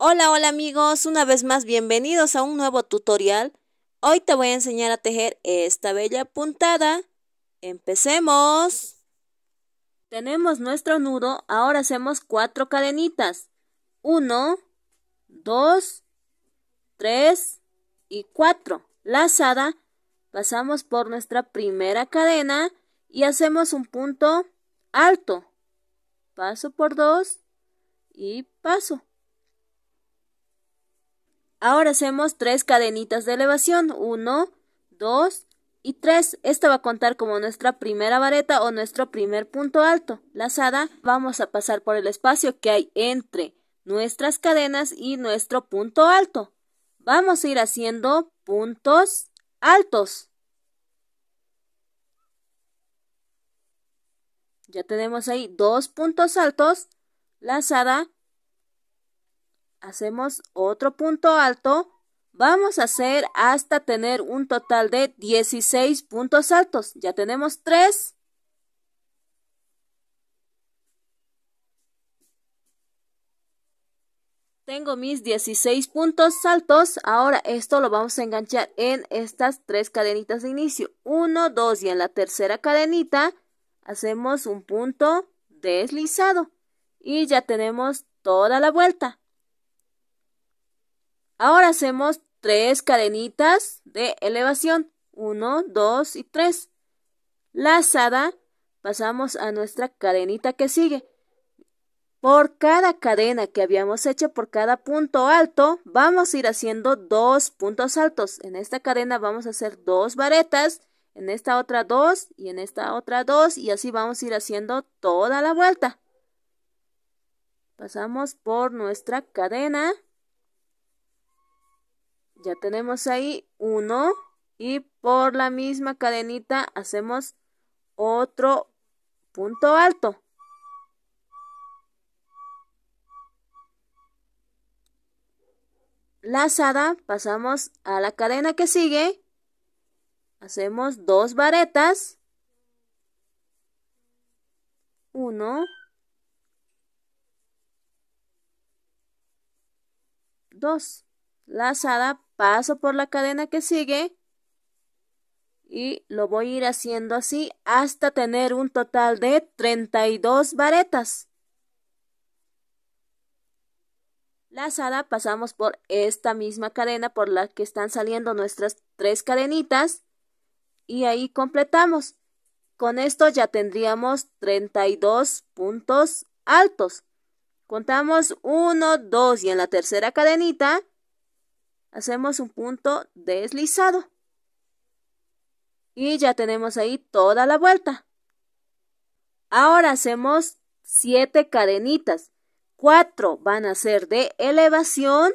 Hola, hola amigos, una vez más bienvenidos a un nuevo tutorial. Hoy te voy a enseñar a tejer esta bella puntada. ¡Empecemos! Tenemos nuestro nudo, ahora hacemos cuatro cadenitas. 1, 2, 3 y 4. Lazada, pasamos por nuestra primera cadena y hacemos un punto alto. Paso por dos y paso. Ahora hacemos tres cadenitas de elevación, 1, 2 y 3. Esta va a contar como nuestra primera vareta o nuestro primer punto alto. Lazada, vamos a pasar por el espacio que hay entre nuestras cadenas y nuestro punto alto. Vamos a ir haciendo puntos altos. Ya tenemos ahí dos puntos altos. Lazada, hacemos otro punto alto, vamos a hacer hasta tener un total de 16 puntos altos. Ya tenemos 3. Tengo mis 16 puntos altos. Ahora esto lo vamos a enganchar en estas tres cadenitas de inicio. 1, 2 y en la tercera cadenita hacemos un punto deslizado. Y ya tenemos toda la vuelta. Ahora hacemos tres cadenitas de elevación. 1, 2 y 3. Lazada, pasamos a nuestra cadenita que sigue. Por cada cadena que habíamos hecho, por cada punto alto, vamos a ir haciendo dos puntos altos. En esta cadena vamos a hacer dos varetas, en esta otra dos y en esta otra dos y así vamos a ir haciendo toda la vuelta. Pasamos por nuestra cadena. Ya tenemos ahí uno y por la misma cadenita hacemos otro punto alto. lazada pasamos a la cadena que sigue hacemos dos varetas uno dos lazada paso por la cadena que sigue y lo voy a ir haciendo así hasta tener un total de 32 varetas. Lazada pasamos por esta misma cadena por la que están saliendo nuestras tres cadenitas y ahí completamos. Con esto ya tendríamos 32 puntos altos. Contamos 1, 2 y en la tercera cadenita hacemos un punto deslizado. Y ya tenemos ahí toda la vuelta. Ahora hacemos 7 cadenitas. 4 van a ser de elevación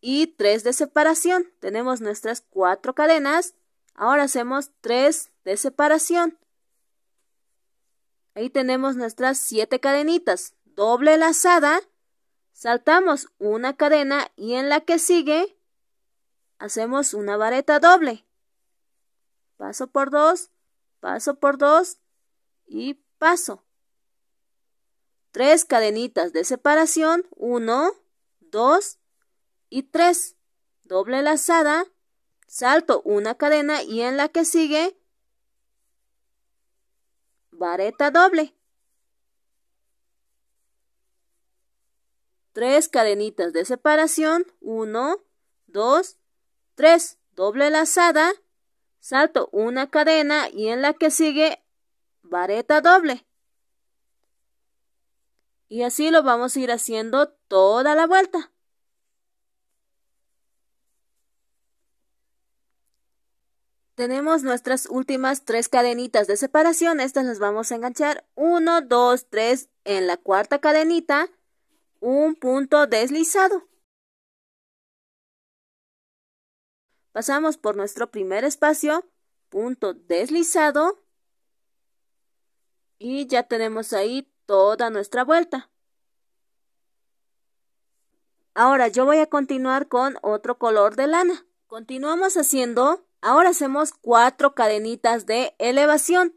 y 3 de separación. Tenemos nuestras 4 cadenas. Ahora hacemos 3 de separación. Ahí tenemos nuestras 7 cadenitas. Doble lazada. Saltamos una cadena y en la que sigue hacemos una vareta doble. Paso por dos, paso por dos y paso. Tres cadenitas de separación, uno, dos y tres. Doble lazada, salto una cadena y en la que sigue vareta doble. Tres cadenitas de separación, uno, dos 3. Doble lazada, salto una cadena y en la que sigue vareta doble. Y así lo vamos a ir haciendo toda la vuelta. Tenemos nuestras últimas tres cadenitas de separación. Estas las vamos a enganchar 1, 2, 3 en la cuarta cadenita. Un punto deslizado. Pasamos por nuestro primer espacio, punto deslizado, y ya tenemos ahí toda nuestra vuelta. Ahora yo voy a continuar con otro color de lana. Continuamos haciendo, ahora hacemos cuatro cadenitas de elevación.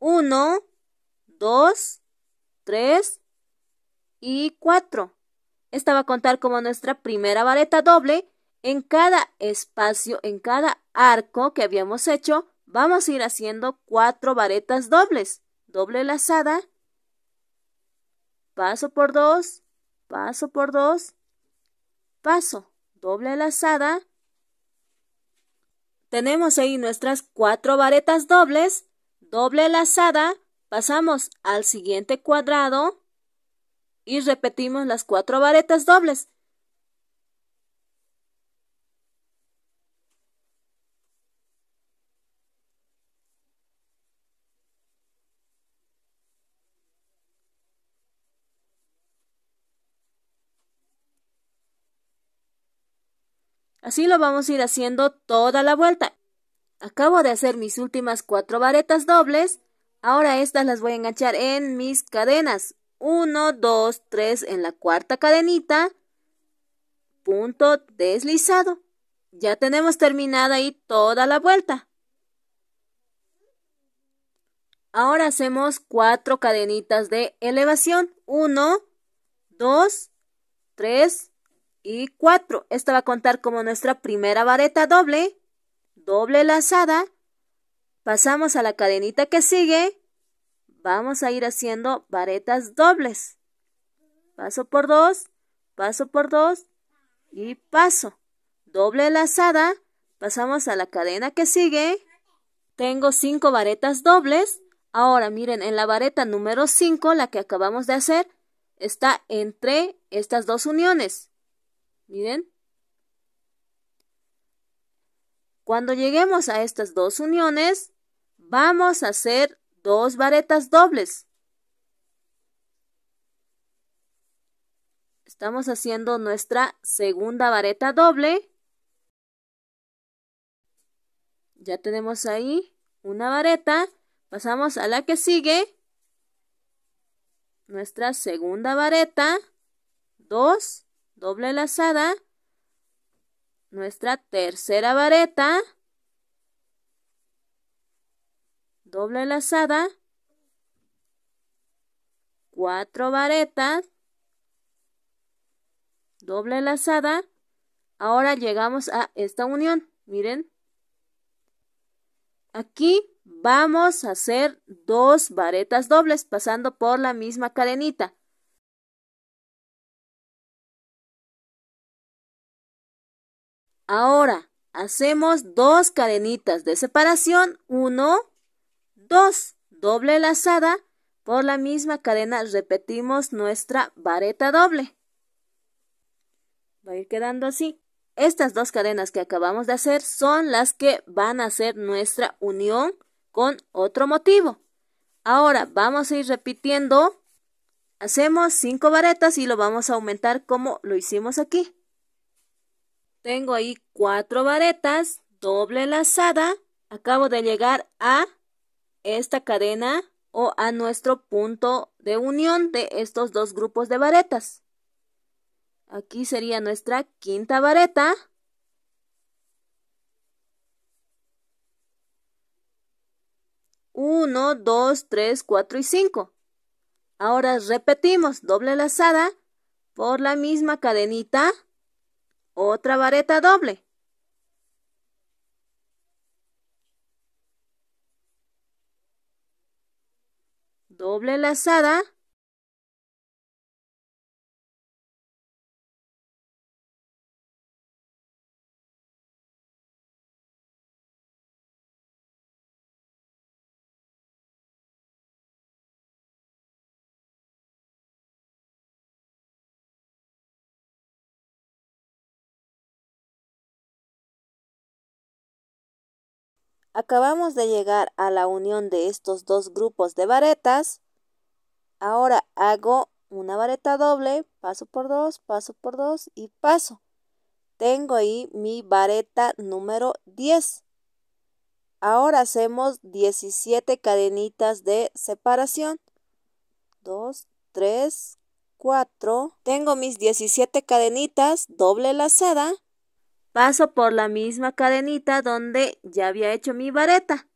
uno dos tres y cuatro Esta va a contar como nuestra primera vareta doble en cada espacio, en cada arco que habíamos hecho, vamos a ir haciendo cuatro varetas dobles. Doble lazada, paso por dos, paso por dos, paso, doble lazada. Tenemos ahí nuestras cuatro varetas dobles, doble lazada, pasamos al siguiente cuadrado y repetimos las cuatro varetas dobles. Así lo vamos a ir haciendo toda la vuelta. Acabo de hacer mis últimas cuatro varetas dobles. Ahora estas las voy a enganchar en mis cadenas. 1, dos, tres, en la cuarta cadenita. Punto deslizado. Ya tenemos terminada ahí toda la vuelta. Ahora hacemos cuatro cadenitas de elevación. 1, 2, 3, y 4. Esta va a contar como nuestra primera vareta doble, doble lazada. Pasamos a la cadenita que sigue. Vamos a ir haciendo varetas dobles. Paso por dos, paso por dos y paso. Doble lazada. Pasamos a la cadena que sigue. Tengo 5 varetas dobles. Ahora miren, en la vareta número 5, la que acabamos de hacer, está entre estas dos uniones. Miren. Cuando lleguemos a estas dos uniones, vamos a hacer dos varetas dobles. Estamos haciendo nuestra segunda vareta doble. Ya tenemos ahí una vareta. Pasamos a la que sigue. Nuestra segunda vareta. Dos doble lazada, nuestra tercera vareta, doble lazada, cuatro varetas, doble lazada. Ahora llegamos a esta unión, miren. Aquí vamos a hacer dos varetas dobles pasando por la misma cadenita. Ahora hacemos dos cadenitas de separación, 1, 2, doble lazada, por la misma cadena repetimos nuestra vareta doble. Va a ir quedando así. Estas dos cadenas que acabamos de hacer son las que van a ser nuestra unión con otro motivo. Ahora vamos a ir repitiendo. Hacemos cinco varetas y lo vamos a aumentar como lo hicimos aquí. Tengo ahí cuatro varetas doble lazada. Acabo de llegar a esta cadena o a nuestro punto de unión de estos dos grupos de varetas. Aquí sería nuestra quinta vareta. Uno, dos, tres, cuatro y cinco. Ahora repetimos doble lazada por la misma cadenita otra vareta doble. Doble lazada Acabamos de llegar a la unión de estos dos grupos de varetas. Ahora hago una vareta doble, paso por dos, paso por dos y paso. Tengo ahí mi vareta número 10. Ahora hacemos 17 cadenitas de separación. 2, 3, 4. Tengo mis 17 cadenitas doble lazada. Paso por la misma cadenita donde ya había hecho mi vareta.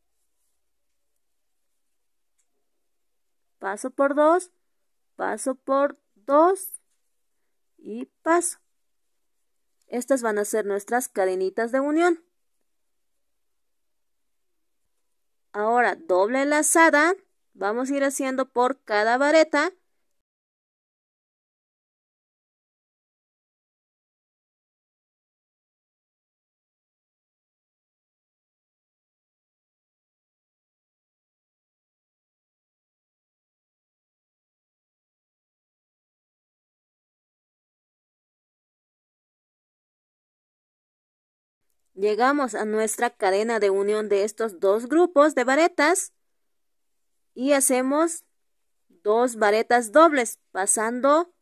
Paso por dos, paso por dos y paso. Estas van a ser nuestras cadenitas de unión. Ahora, doble lazada, vamos a ir haciendo por cada vareta llegamos a nuestra cadena de unión de estos dos grupos de varetas y hacemos dos varetas dobles pasando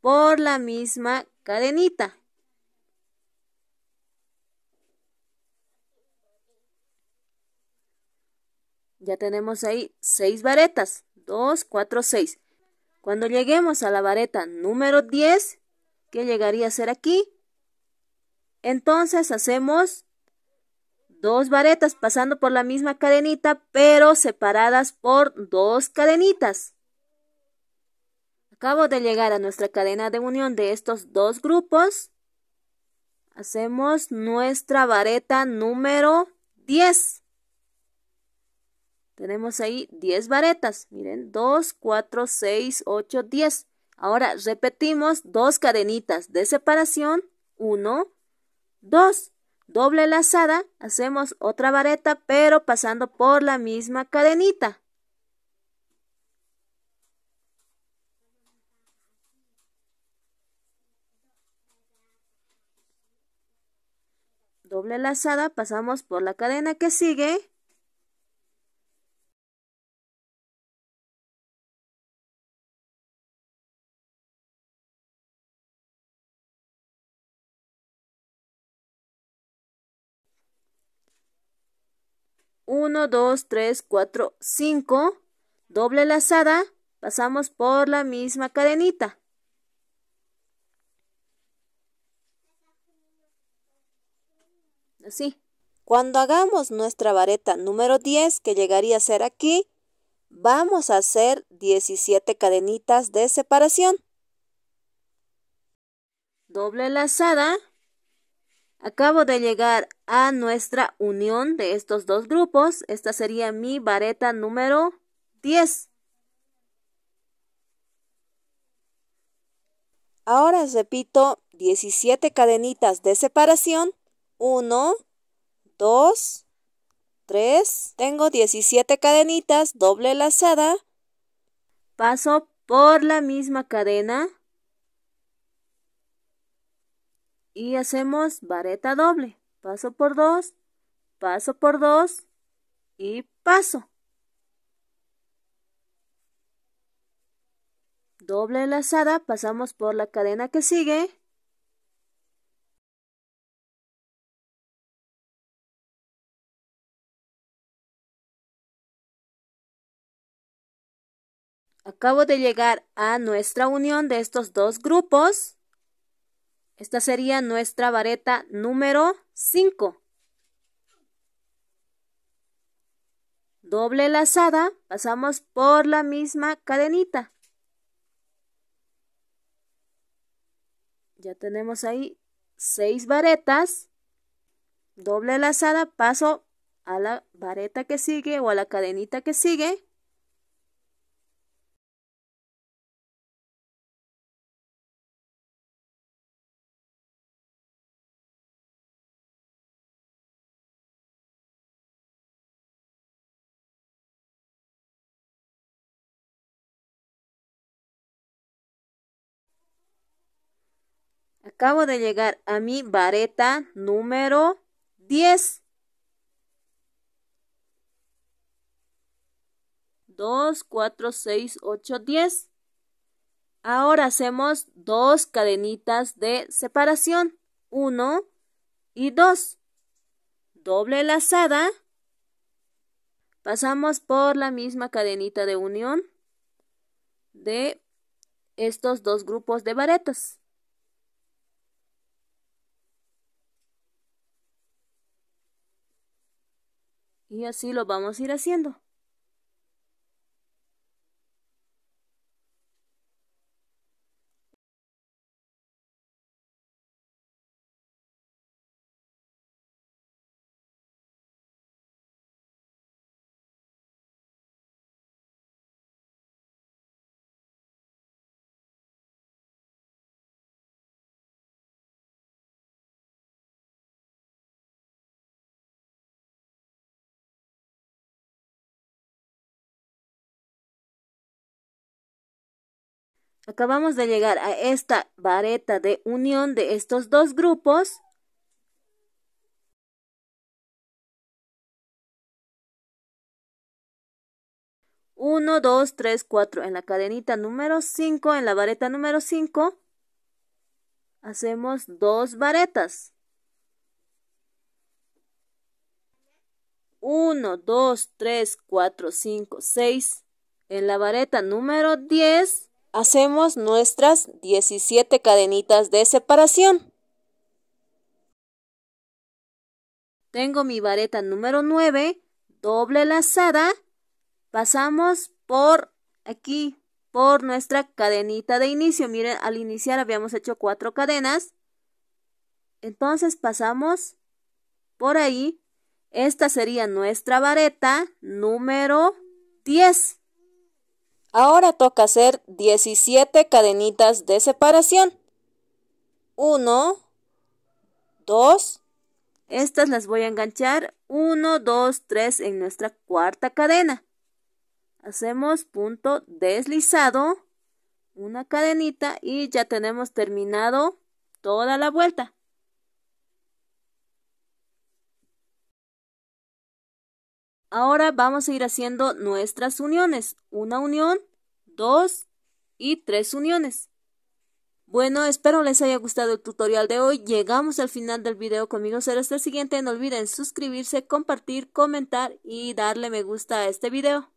por la misma cadenita. Ya tenemos ahí seis varetas, dos, cuatro, seis. Cuando lleguemos a la vareta número 10, que llegaría a ser aquí, entonces hacemos dos varetas pasando por la misma cadenita, pero separadas por dos cadenitas. Acabo de llegar a nuestra cadena de unión de estos dos grupos. Hacemos nuestra vareta número 10. Tenemos ahí 10 varetas. Miren, 2, 4, 6, 8, 10. Ahora repetimos dos cadenitas de separación. 1, 2. Doble lazada, hacemos otra vareta pero pasando por la misma cadenita. Doble lazada, pasamos por la cadena que sigue 1, 2, 3, 4, 5, doble lazada, pasamos por la misma cadenita. Así. Cuando hagamos nuestra vareta número 10, que llegaría a ser aquí, vamos a hacer 17 cadenitas de separación. Doble lazada, Acabo de llegar a nuestra unión de estos dos grupos. Esta sería mi vareta número 10. Ahora repito 17 cadenitas de separación. 1, 2, 3. Tengo 17 cadenitas doble lazada. Paso por la misma cadena y hacemos vareta doble, paso por dos, paso por dos y paso. Doble lazada, pasamos por la cadena que sigue. Acabo de llegar a nuestra unión de estos dos grupos. Esta sería nuestra vareta número 5. Doble lazada, pasamos por la misma cadenita. Ya tenemos ahí 6 varetas. Doble lazada, paso a la vareta que sigue o a la cadenita que sigue. Acabo de llegar a mi vareta número 10. 2, 4, 6, 8, 10. Ahora hacemos dos cadenitas de separación. 1 y 2. Doble lazada. Pasamos por la misma cadenita de unión de estos dos grupos de varetas. Y así lo vamos a ir haciendo. Acabamos de llegar a esta vareta de unión de estos dos grupos. 1, 2, 3, 4, en la cadenita número 5, en la vareta número 5, Hacemos dos varetas. 1, 2, 3, 4, 5, 6. En la vareta número 10 hacemos nuestras 17 cadenitas de separación. Tengo mi vareta número 9, doble lazada, pasamos por aquí, por nuestra cadenita de inicio. Miren, al iniciar habíamos hecho cuatro cadenas. Entonces pasamos por ahí. Esta sería nuestra vareta número 10. Ahora toca hacer 17 cadenitas de separación. 1, 2, estas las voy a enganchar 1, 2, 3 en nuestra cuarta cadena. Hacemos punto deslizado, una cadenita y ya tenemos terminado toda la vuelta. Ahora vamos a ir haciendo nuestras uniones. Una unión, dos y tres uniones. Bueno, espero les haya gustado el tutorial de hoy. Llegamos al final del video. Conmigo será hasta el siguiente. No olviden suscribirse, compartir, comentar y darle me gusta a este video.